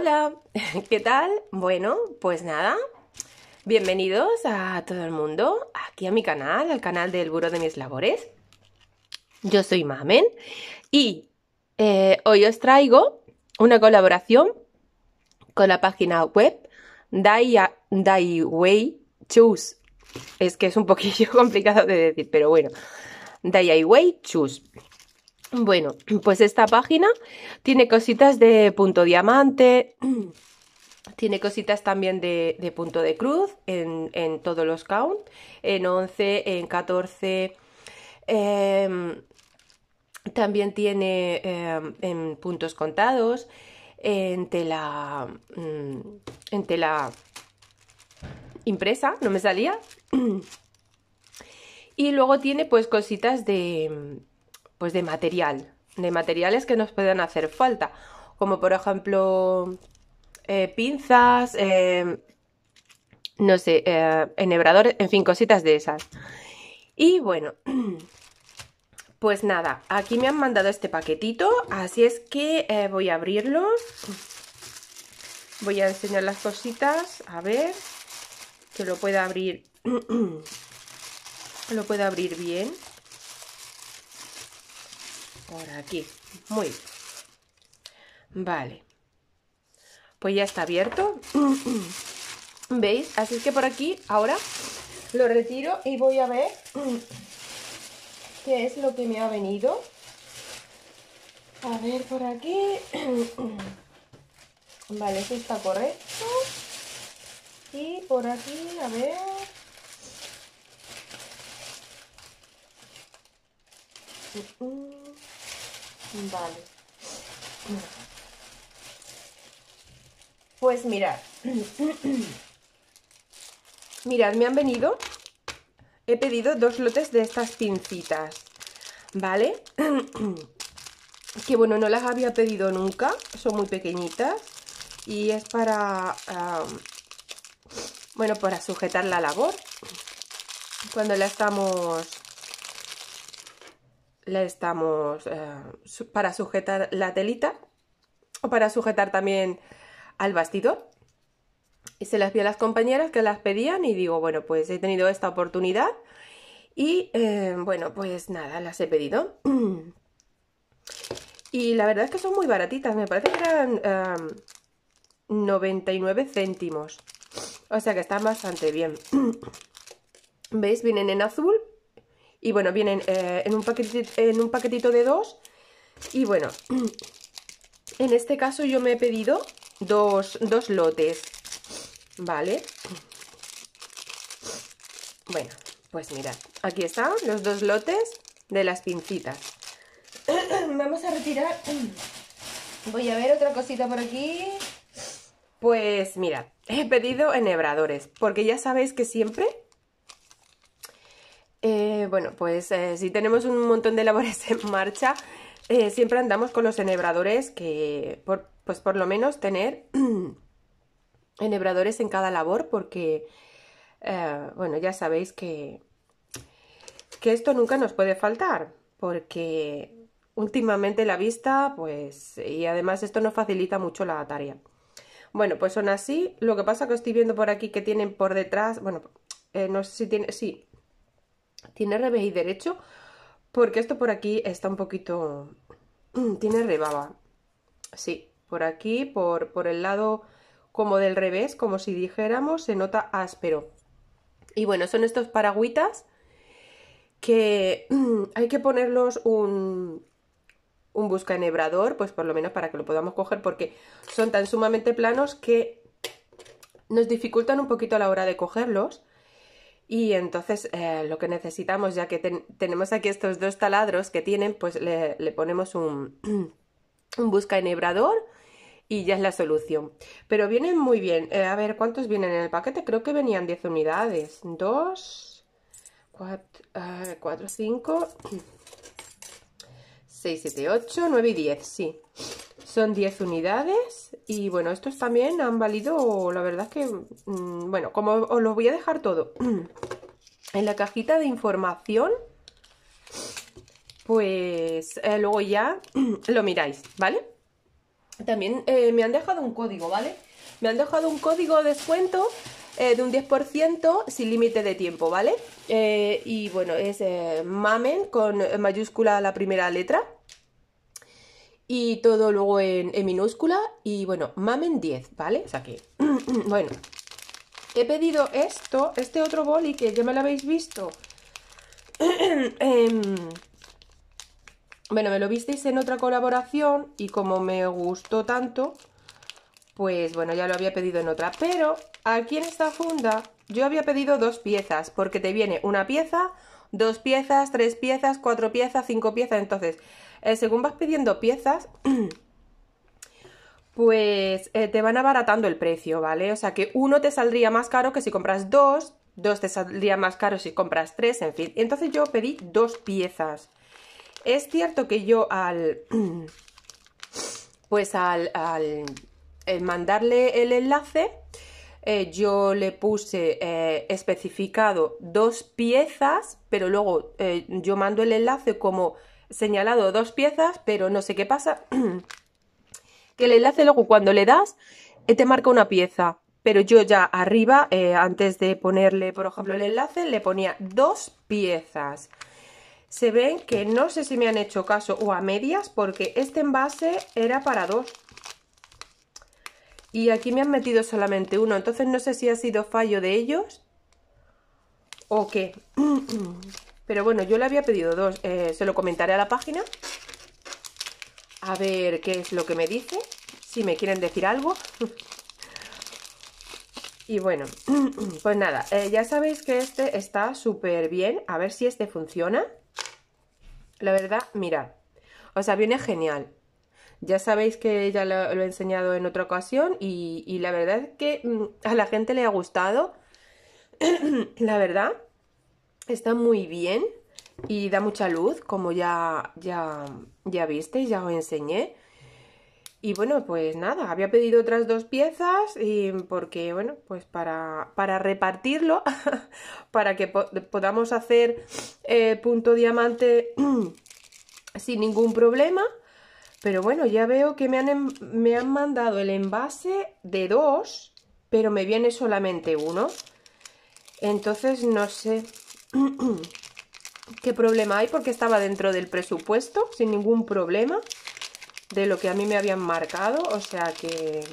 Hola, ¿qué tal? Bueno, pues nada, bienvenidos a todo el mundo aquí a mi canal, al canal del Buro de mis Labores. Yo soy Mamen y eh, hoy os traigo una colaboración con la página web Way Choose. Es que es un poquillo complicado de decir, pero bueno, Way Choose. Bueno, pues esta página tiene cositas de punto diamante, tiene cositas también de, punto de cruz en, todos los count, en 11, en 14, em, también tiene em, en puntos contados, en tela, mm, en tela impresa, no me salía. Y luego tiene pues cositas de, pues de material, de materiales que nos puedan hacer falta, como por ejemplo eh, pinzas, eh, no sé, eh, enhebradores, en fin, cositas de esas. Y bueno, pues nada, aquí me han mandado este paquetito, así es que voy a abrirlo. Voy a enseñar las cositas, a ver, que lo pueda abrir, lo pueda abrir bien. Por aquí. Muy bien. Vale. Pues ya está abierto. ¿Veis? Así que por aquí ahora lo retiro y voy a ver qué es lo que me ha venido. A ver por aquí. Vale, eso está correcto. Y por aquí, a ver. Mm, mm. Vale. Pues mirad. mirad, me han venido. He pedido dos lotes de estas pincitas. ¿Vale? que bueno, no las había pedido nunca. Son muy pequeñitas. Y es para. bueno, para sujetar la labor. Cuando la estamos le estamos eh, para sujetar la telita o para sujetar también al bastidor. Y se las vi a las compañeras que las pedían y digo, bueno, pues he tenido esta oportunidad y eh, bueno, pues nada, las he pedido. y la verdad es que son muy baratitas, me parece que eran 99 em, céntimos. O sea que están bastante bien. ¿Veis? Vienen en azul y bueno, vienen eh, en, un paquetito, en un paquetito de dos. Y bueno, en este caso yo me he pedido dos, dos lotes, ¿vale? Bueno, pues mirad, aquí están los dos lotes de las pincitas. Vamos a retirar... Voy a ver otra cosita por aquí. Pues mirad, he pedido enhebradores, porque ya sabéis que siempre eh, bueno, pues eh, si tenemos un montón de labores en marcha, eh, siempre andamos con los enhebradores que, por, pues por lo menos tener enhebradores en cada labor porque, bueno, ya sabéis que, que esto nunca nos puede faltar porque últimamente la vista, pues, y además esto nos facilita mucho la tarea. Bueno, pues son así. Lo que pasa que estoy viendo por aquí que tienen por detrás, bueno, no sé si tiene, sí, tiene revés y derecho porque esto por aquí está un poquito... Tiene rebaba. Sí, por aquí, por, por el lado como del revés, como si dijéramos, se nota áspero. Y bueno, son estos paragüitas que hay que ponerlos un, un busca enhebrador, pues por lo menos para que lo podamos coger, porque son tan sumamente planos que nos dificultan un poquito a la hora de cogerlos. Y entonces eh, lo que necesitamos, ya que tenemos aquí estos dos taladros que tienen, pues le, ponemos un, busca enhebrador y ya es la solución. Pero vienen muy bien. Eh, a ver, ¿cuántos vienen en el paquete? Creo que venían 10 unidades. 2, 4, 5, 6, 7, 8, 9 y 10, sí. Son 10 unidades y bueno, estos también han valido, la verdad es que, mm, bueno, como os lo voy a dejar todo en la cajita de información, pues eh, luego ya lo miráis, ¿vale? También eh, me han dejado un código, ¿vale? Me han dejado un código de descuento eh, de un 10% sin límite de tiempo, ¿vale? y bueno, es MAMEN con mayúscula la primera letra y todo luego en, minúscula y bueno, mamen 10, ¿vale? O sea que, bueno, he pedido esto, este otro boli que ya me lo habéis visto. Em, bueno, me lo visteis en otra colaboración y como me gustó tanto, pues bueno, ya lo había pedido en otra. Pero aquí en esta funda yo había pedido dos piezas, porque te viene una pieza, dos piezas, tres piezas, cuatro piezas, cinco piezas. Entonces, eh, según vas pidiendo piezas, pues eh, te van abaratando el precio, ¿vale? O sea que uno te saldría más caro que si compras dos, dos te saldría más caro si compras tres, en fin. Entonces yo pedí dos piezas. Es cierto que yo al... pues al, al eh, mandarle el enlace, yo le puse especificado dos piezas, pero luego yo mando el enlace como señalado dos piezas, pero no sé qué pasa, que el enlace luego cuando le das eh, te marca una pieza. Pero yo ya arriba, eh, antes de ponerle, por ejemplo, el enlace, le ponía dos piezas. Se ven que no sé si me han hecho caso o a medias, porque este envase era para dos. Y aquí me han metido solamente uno, entonces no sé si ha sido fallo de ellos o qué. Pero bueno, yo le había pedido dos. Eh, se lo comentaré a la página. A ver qué es lo que me dice. Si me quieren decir algo. Y bueno, pues nada, eh, ya sabéis que este está súper bien. A ver si este funciona. La verdad, mirad. O sea, viene genial. Ya sabéis que ya lo, he enseñado en otra ocasión y, y, la verdad es que mm, a la gente le ha gustado. la verdad. Está muy bien y da mucha luz, como ya, ya, ya visteis, ya os enseñé. Y bueno, pues nada, había pedido otras dos piezas y porque, bueno, pues para, para repartirlo, para que podamos hacer eh, punto diamante sin ningún problema. Pero bueno, ya veo que me han, em-, me han mandado el envase de dos, pero me viene solamente uno. Entonces, no sé, ¿Qué problema hay? Porque estaba dentro del presupuesto, sin ningún problema, de lo que a mí me habían marcado. O sea que...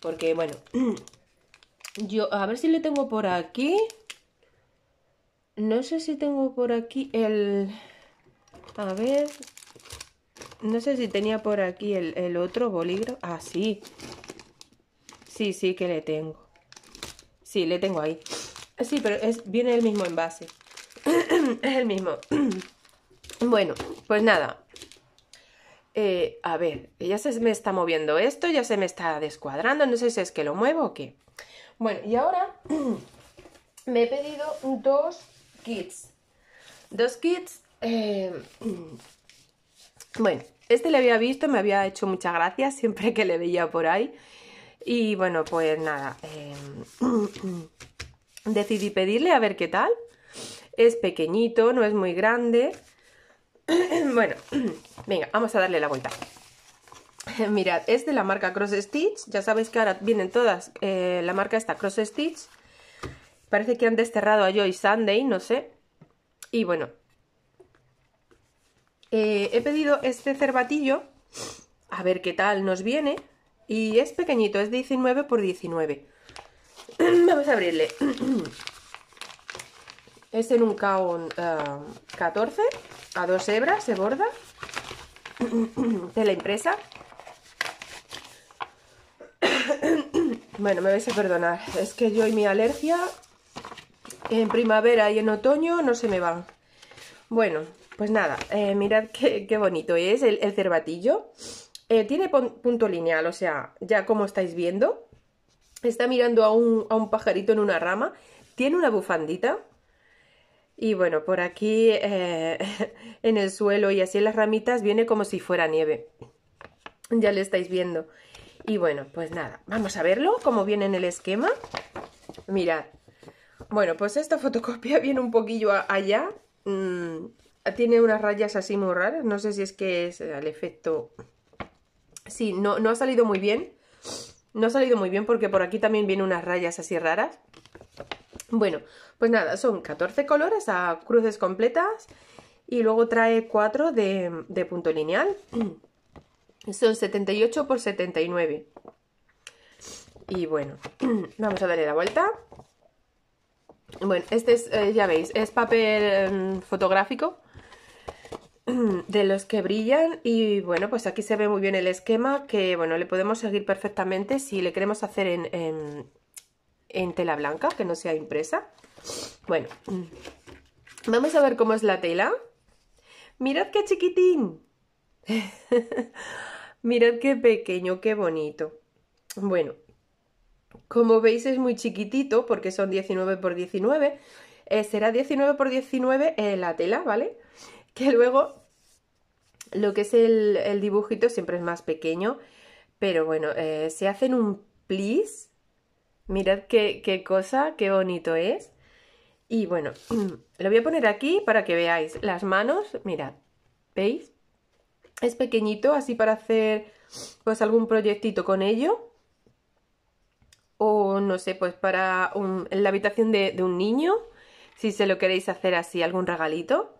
Porque, bueno... Yo, a ver si le tengo por aquí. No sé si tengo por aquí el... A ver... No sé si tenía por aquí el, el otro bolígrafo. Ah, sí. Sí, sí que le tengo. Sí, le tengo ahí. Sí, pero es, viene el mismo envase. es el mismo. bueno, pues nada. Eh, a ver, ya se me está moviendo esto, ya se me está descuadrando, no sé si es que lo muevo o qué. Bueno, y ahora me he pedido dos kits. Dos kits. Eh, bueno, este le había visto, me había hecho muchas gracias siempre que le veía por ahí. Y bueno, pues nada. Eh, Decidí pedirle a ver qué tal. Es pequeñito, no es muy grande. bueno, venga, vamos a darle la vuelta. Mirad, es de la marca Cross Stitch. Ya sabéis que ahora vienen todas eh, la marca está Cross Stitch. Parece que han desterrado a Joy Sunday, no sé. Y bueno, eh, he pedido este cervatillo a ver qué tal nos viene. Y es pequeñito, es 19 por 19. Vamos a abrirle. Es este en un um, caón 14, a dos hebras se borda, de la impresa. Bueno, me vais a perdonar, es que yo y mi alergia en primavera y en otoño no se me van. Bueno, pues nada, eh, mirad qué, bonito es el, cervatillo. Eh, tiene punto lineal, o sea, ya como estáis viendo, está mirando a un, pajarito en una rama, tiene una bufandita. Y bueno, por aquí eh, en el suelo y así en las ramitas viene como si fuera nieve. Ya lo estáis viendo. Y bueno, pues nada, vamos a verlo como viene en el esquema. Mirad. Bueno, pues esta fotocopia viene un poquillo allá. Mm, tiene unas rayas así muy raras. No sé si es que es el efecto... Sí, no, no ha salido muy bien. No ha salido muy bien porque por aquí también vienen unas rayas así raras. Bueno, pues nada, son 14 colores a cruces completas y luego trae 4 de, punto lineal. Son 78 por 79. Y bueno, vamos a darle la vuelta. Bueno, este es, eh, ya veis, es papel em, fotográfico. de los que brillan y bueno pues aquí se ve muy bien el esquema que bueno le podemos seguir perfectamente si le queremos hacer en, en, tela blanca que no sea impresa bueno mm, vamos a ver cómo es la tela mirad qué chiquitín mirad qué pequeño qué bonito bueno como veis es muy chiquitito porque son 19 por 19 eh, será 19 por 19 eh, la tela vale que luego lo que es el, dibujito siempre es más pequeño, pero bueno, se eh, se hacen un plis, mirad qué, cosa, qué bonito es. Y bueno, lo voy a poner aquí para que veáis las manos, mirad, ¿veis? Es pequeñito, así para hacer pues algún proyectito con ello o no sé, pues para la habitación de, un niño, si se lo queréis hacer así, algún regalito.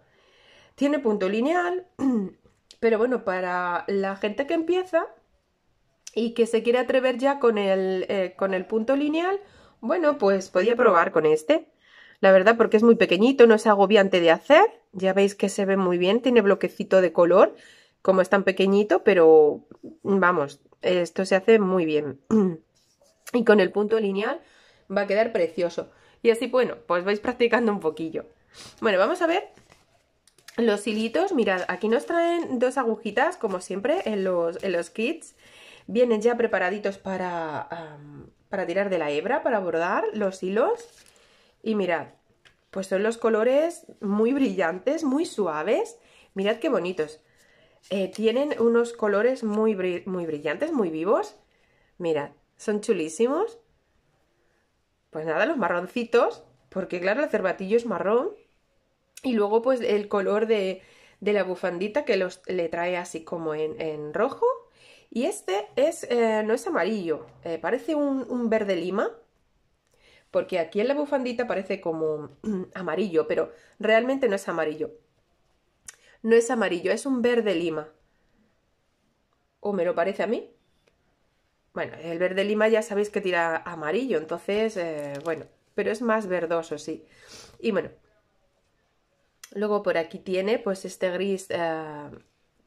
Tiene punto lineal, pero bueno, para la gente que empieza y que se quiere atrever ya con el, eh, con el punto lineal, bueno, pues podía probar con este. La verdad, porque es muy pequeñito, no es agobiante de hacer. Ya veis que se ve muy bien, tiene bloquecito de color, como es tan pequeñito, pero vamos, esto se hace muy bien. y con el punto lineal va a quedar precioso. Y así, bueno, pues vais practicando un poquillo. Bueno, vamos a ver los hilitos, mirad, aquí nos traen dos agujitas, como siempre, en los, los kits. Vienen ya preparaditos para, para tirar de la hebra, para bordar los hilos. Y mirad, pues son los colores muy brillantes, muy suaves. Mirad qué bonitos. Eh, tienen unos colores muy, muy brillantes, muy vivos. Mirad, son chulísimos. Pues nada, los marroncitos, porque claro, el cervatillo es marrón y luego pues el color de, de la bufandita que los, le trae así como en, en rojo. Y este es, eh, no es amarillo, eh, parece un, verde lima, porque aquí en la bufandita parece como amarillo, pero realmente no es amarillo. No es amarillo, es un verde lima. ¿O me lo parece a mí? Bueno, el verde lima ya sabéis que tira amarillo, entonces, eh, bueno, pero es más verdoso, sí. Y bueno, Luego por aquí tiene pues este gris eh,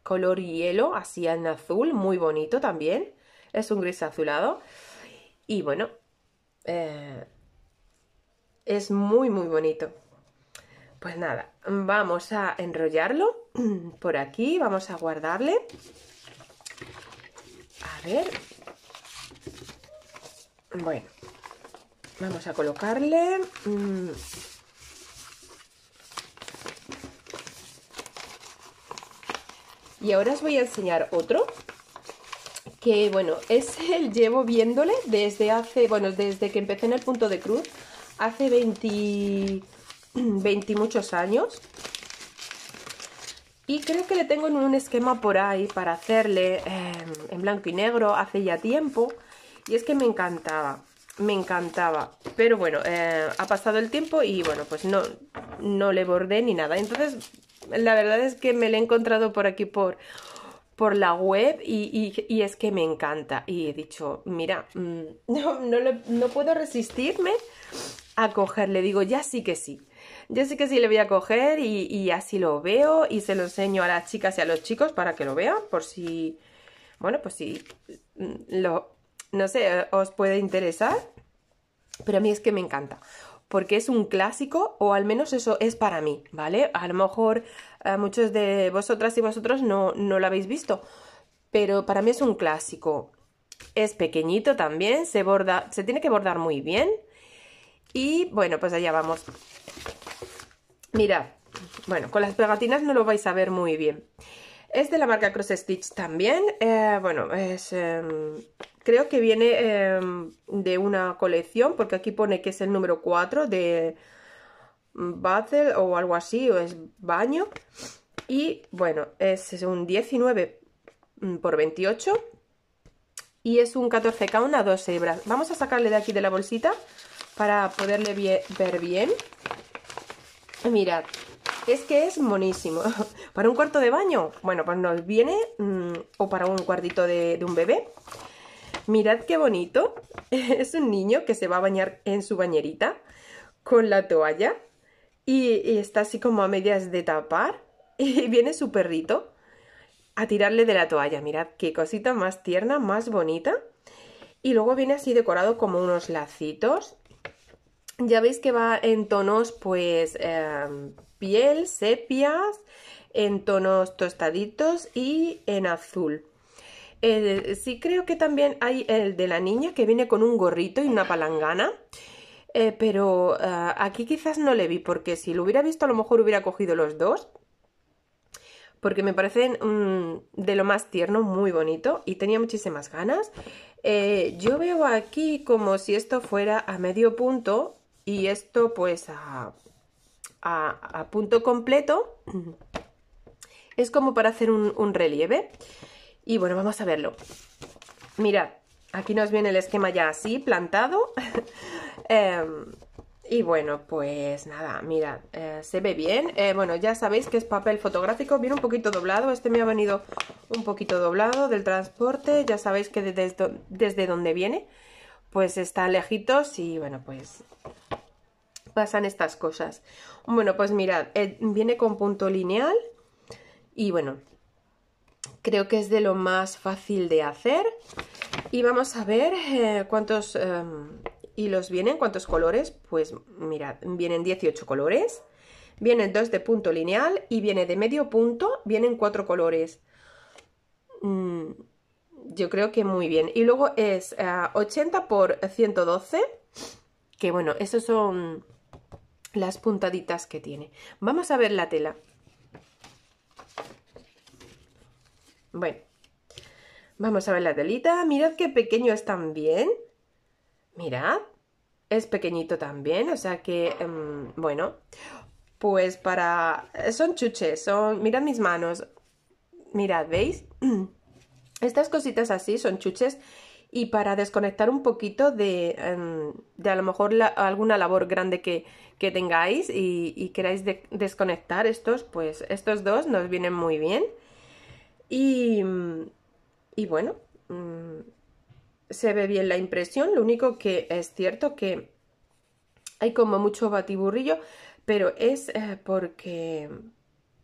color hielo, así en azul, muy bonito también. Es un gris azulado. Y bueno, eh, es muy muy bonito. Pues nada, vamos a enrollarlo por aquí, vamos a guardarle. A ver. Bueno, vamos a colocarle... Mm, Y ahora os voy a enseñar otro, que bueno, es el llevo viéndole desde hace, bueno, desde que empecé en el punto de cruz, hace 20, 20 muchos años. Y creo que le tengo en un esquema por ahí para hacerle em, en blanco y negro hace ya tiempo. Y es que me encantaba, me encantaba. Pero bueno, eh, ha pasado el tiempo y bueno, pues no, no le bordé ni nada. Entonces la verdad es que me la he encontrado por aquí por, por la web y, es que me encanta. Y he dicho, mira, mm, no, no, puedo resistirme a cogerle. Digo, ya sí que sí. Ya sí que sí le voy a coger y, y, así lo veo y se lo enseño a las chicas y a los chicos para que lo vean por si, bueno, pues si mm, lo, no sé, os puede interesar. Pero a mí es que me encanta porque es un clásico, o al menos eso es para mí, ¿vale? A lo mejor eh, muchos de vosotras y vosotros no, lo habéis visto, pero para mí es un clásico. Es pequeñito también, se borda, se tiene que bordar muy bien. Y bueno, pues allá vamos. Mirad, bueno, con las pegatinas no lo vais a ver muy bien. Es de la marca Cross Stitch también. Eh, bueno, es em, creo que viene em, de una colección, porque aquí pone que es el número 4 de mm, Battle o algo así, o es baño. Y bueno, es un 19 mm, por 28 y es un 14K, una 2 hebras. Vamos a sacarle de aquí de la bolsita para poderle ver bien. Mirad, es que es monísimo. ¿Para un cuarto de baño? Bueno, pues nos viene, mm, o para un cuartito de un bebé, Mirad qué bonito. Es un niño que se va a bañar en su bañerita con la toalla y, está así como a medias de tapar y viene su perrito a tirarle de la toalla. Mirad qué cosita más tierna, más bonita. Y luego viene así decorado como unos lacitos. Ya veis que va en tonos pues em, piel, sepias, en tonos tostaditos y en azul. Eh, sí creo que también hay el de la niña que viene con un gorrito y una palangana. Eh, pero ah, aquí quizás no le vi, porque si lo hubiera visto a lo mejor hubiera cogido los dos. Porque me parecen mm, de lo más tierno, muy bonito y tenía muchísimas ganas. Eh, yo veo aquí como si esto fuera a medio punto y esto pues a, punto completo. Es como para hacer un relieve. Y bueno, vamos a verlo. Mirad, aquí nos viene el esquema ya así, plantado. Em, y bueno, pues nada, mirad, eh, se ve bien. Eh, bueno, ya sabéis que es papel fotográfico, viene un poquito doblado. Este me ha venido un poquito doblado del transporte. Ya sabéis que desde, desde donde viene, pues está lejitos y bueno, pues pasan estas cosas. Bueno, pues mirad, eh, viene con punto lineal y bueno, creo que es de lo más fácil de hacer y vamos a ver eh, cuántos em, hilos vienen, cuántos colores, pues mirad, vienen 18 colores, vienen dos de punto lineal y viene de medio punto, vienen cuatro colores. Mm, yo creo que muy bien. Y luego es 80 eh, por 112, que bueno, esas son las puntaditas que tiene. Vamos a ver la tela. Bueno, vamos a ver la telita. Mirad qué pequeño es también. Mirad, es pequeñito también, o sea que, em, bueno, pues para... Son chuches, son... Mirad mis manos. Mirad, ¿veis? Estas cositas así son chuches y para desconectar un poquito de, em, de a lo mejor alguna labor grande que, que tengáis y, queráis desconectar estos, pues estos dos nos vienen muy bien. Mm, y, bueno, mm, se ve bien la impresión, lo único que es cierto que hay como mucho batiburrillo, pero es eh, porque,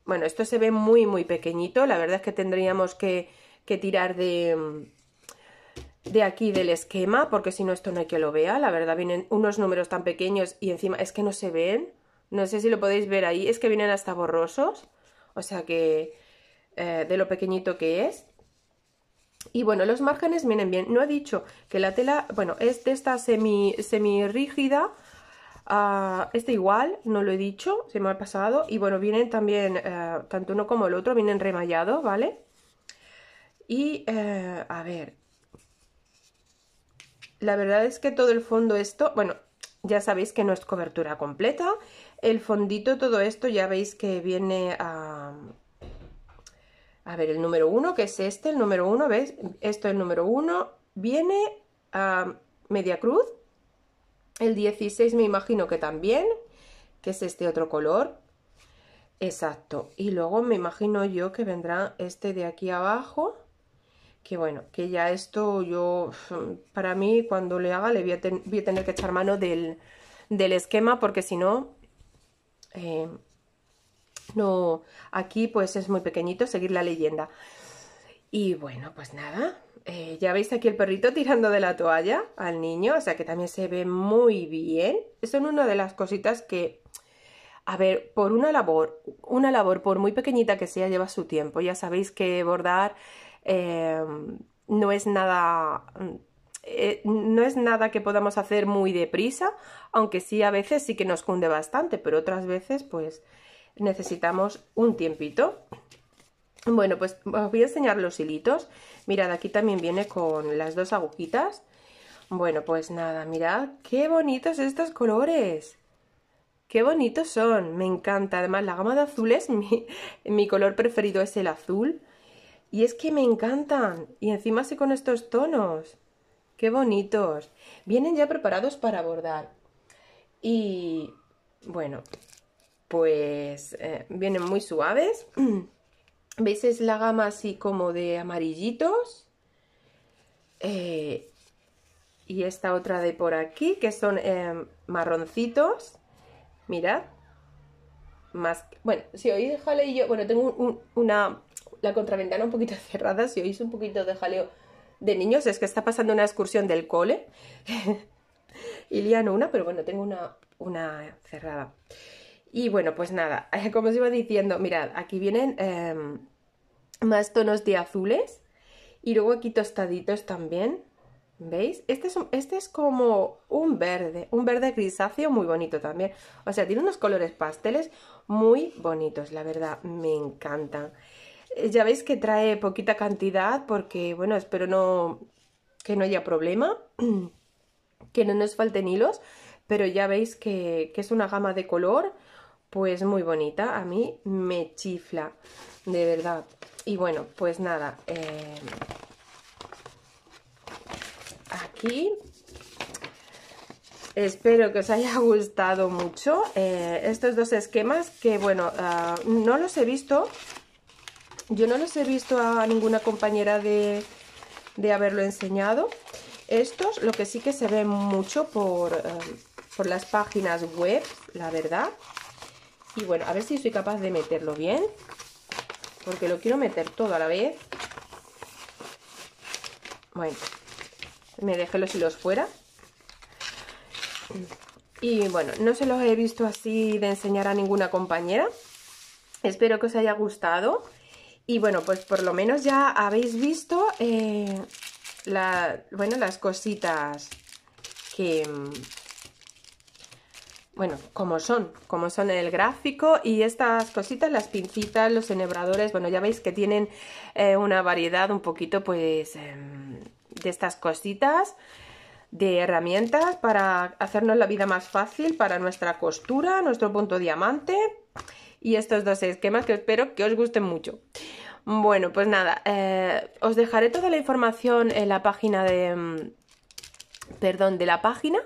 bueno, esto se ve muy, muy pequeñito, la verdad es que tendríamos que, que tirar de, mm, de aquí del esquema, porque si no esto no hay que lo vea, la verdad vienen unos números tan pequeños y encima es que no se ven, no sé si lo podéis ver ahí, es que vienen hasta borrosos, o sea que eh, de lo pequeñito que es. Y bueno, los márgenes vienen bien. No he dicho que la tela, bueno, es de esta semi, semi rígida. está ah, este igual, no lo he dicho, se me ha pasado. Y bueno, vienen también, eh, tanto uno como el otro, vienen remallados, ¿vale? Y, eh, a ver, la verdad es que todo el fondo esto, bueno, ya sabéis que no es cobertura completa. El fondito, todo esto, ya veis que viene a ah, a ver, el número uno que es este, el número uno ¿ves? Esto es el número uno viene a media cruz, el 16 me imagino que también, que es este otro color, exacto, y luego me imagino yo que vendrá este de aquí abajo, que bueno, que ya esto yo, para mí cuando le haga le voy a, tener que echar mano del, esquema, porque si no, eh, no, aquí pues es muy pequeñito seguir la leyenda. Y bueno, pues nada, eh, ya veis aquí el perrito tirando de la toalla al niño, o sea que también se ve muy bien. Son una de las cositas que, a ver, por una labor, una labor por muy pequeñita que sea, lleva su tiempo. Ya sabéis que bordar em, no es nada... Eh, no es nada que podamos hacer muy deprisa, aunque sí a veces sí que nos cunde bastante, pero otras veces pues necesitamos un tiempito. Bueno, pues os voy a enseñar los hilitos. Mirad, aquí también viene con las dos agujitas. Bueno, pues nada, mirad qué bonitos estos colores. Qué bonitos son, me encanta. Además, la gama de azules, mi, mi color preferido es el azul. Y es que me encantan. Y encima así con estos tonos. Qué bonitos. Vienen ya preparados para bordar. Y bueno, pues eh, vienen muy suaves. ¿Veis? Es la gama así como de amarillitos. Eh, y esta otra de por aquí, que son eh, marroncitos. Mirad. Más, bueno, si oís jaleo, bueno, tengo una, la contraventana un poquito cerrada, si oís un poquito de jaleo de niños, es que está pasando una excursión del cole. y no una, pero bueno, tengo una, una cerrada. Y bueno, pues nada, como os iba diciendo, mirad, aquí vienen em, más tonos de azules y luego aquí tostaditos también. ¿Veis? Este es, este es como un verde, un verde grisáceo muy bonito también. O sea, tiene unos colores pasteles muy bonitos, la verdad, me encantan. Eh, ya veis que trae poquita cantidad porque, bueno, espero no que no haya problema, que no nos falten hilos, pero ya veis que es una gama de color pues muy bonita, a mí me chifla, de verdad. Y bueno, pues nada, eh, aquí Espero que os haya gustado mucho eh, estos dos esquemas que, bueno, ah, no los he visto. Yo no los he visto a ninguna compañera de, haberlo enseñado. Estos, lo que sí que se ven mucho por, eh, por las páginas web, la verdad. Y bueno, a ver si soy capaz de meterlo bien. Porque lo quiero meter todo a la vez. Bueno, me dejé los hilos fuera. Y bueno, no se los he visto así de enseñar a ninguna compañera. Espero que os haya gustado. Y bueno, pues por lo menos ya habéis visto eh, la, bueno, las cositas que, bueno, como son, como son en el gráfico y estas cositas, las pincitas, los enhebradores, bueno, ya veis que tienen eh, una variedad un poquito pues em, de estas cositas, de herramientas para hacernos la vida más fácil para nuestra costura, nuestro punto diamante y estos dos esquemas que espero que os gusten mucho. Bueno, pues nada, eh, os dejaré toda la información en la página de... Mm, perdón, de la página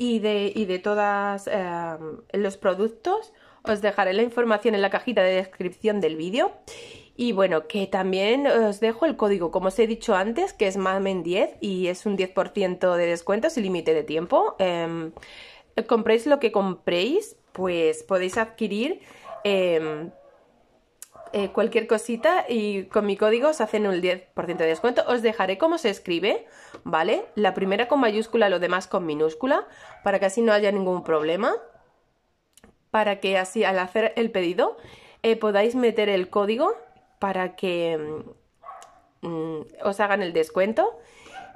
y de, y de todos em, los productos. Os dejaré la información en la cajita de descripción del vídeo. Y bueno, que también os dejo el código, como os he dicho antes, que es MAMEN10 y es un 10% de descuento sin límite de tiempo. Em, compréis lo que compréis, pues podéis adquirir em, eh, cualquier cosita y con mi código os hacen un 10% de descuento. Os dejaré cómo se escribe. ¿vale? La primera con mayúscula, lo demás con minúscula, para que así no haya ningún problema. Para que así al hacer el pedido eh, podáis meter el código para que mm, mm, os hagan el descuento.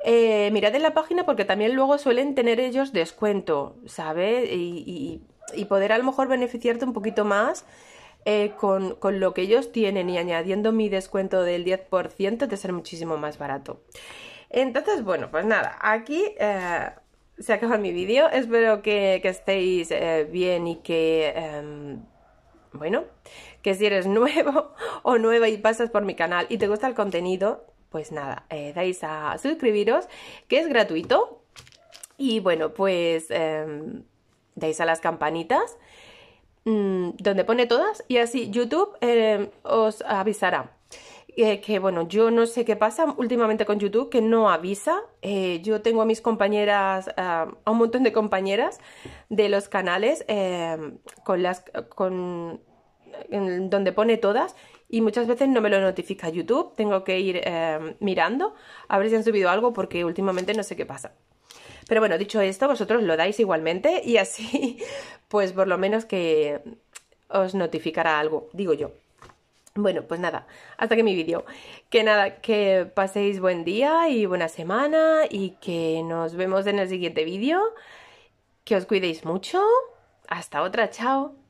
Eh, mirad en la página porque también luego suelen tener ellos descuento, ¿sabes? Y, poder a lo mejor beneficiarte un poquito más eh, con, con, lo que ellos tienen y añadiendo mi descuento del 10% te será muchísimo más barato. Entonces, bueno, pues nada, aquí eh, se acaba mi vídeo. Espero que, estéis eh, bien y que, em, bueno, que si eres nuevo o nueva y pasas por mi canal y te gusta el contenido, pues nada, eh, dais a suscribiros, que es gratuito. Y bueno, pues em, dais a las campanitas mm, donde pone todas y así YouTube em, os avisará eh, que bueno, yo no sé qué pasa últimamente con YouTube, que no avisa. Eh, yo tengo a mis compañeras, a un montón de compañeras de los canales eh, con las, con, en donde pone todas y muchas veces no me lo notifica YouTube. Tengo que ir mirando a ver si han subido algo porque últimamente no sé qué pasa. Pero bueno, dicho esto, vosotros lo dais igualmente y así, pues por lo menos que os notificará algo, digo yo. Bueno, pues nada, hasta que mi vídeo. Que nada, que paséis buen día y buena semana y que nos vemos en el siguiente vídeo. Que os cuidéis mucho. Hasta otra, chao.